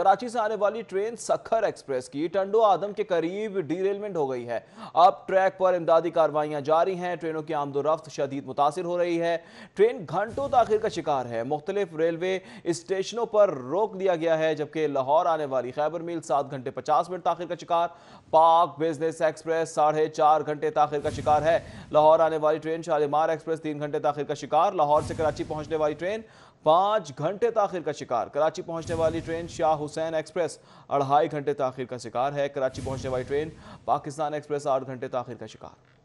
कराची से आने वाली ट्रेन सखर एक्सप्रेस की टंडो आदम के करीब डीरेलमेंट हो गई है अब ट्रैक पर इमदादी कार्रवाइयां जारी हैं ट्रेनों की आमदोरफ्त शदीद मुतासर हो रही है ट्रेन घंटों तखिर का शिकार है मुख्तलिफ रेलवे स्टेशनों पर रोक दिया गया है जबकि लाहौर आने वाली खैबर मील सात घंटे पचास मिनट तखिर का शिकार पाक बिजनेस एक्सप्रेस साढ़े चार घंटे तखिर का शिकार है लाहौर आने वाली ट्रेन शालीमार एक्सप्रेस तीन घंटे तखिर का शिकार लाहौर से कराची पहुंचने वाली ट्रेन पाँच घंटे तखिर का शिकार कराची पहुंचने वाली ट्रेन शाह हुसैन एक्सप्रेस अढ़ाई घंटे तखिर का शिकार है कराची पहुंचने वाली ट्रेन पाकिस्तान एक्सप्रेस आठ घंटे तखिर का शिकार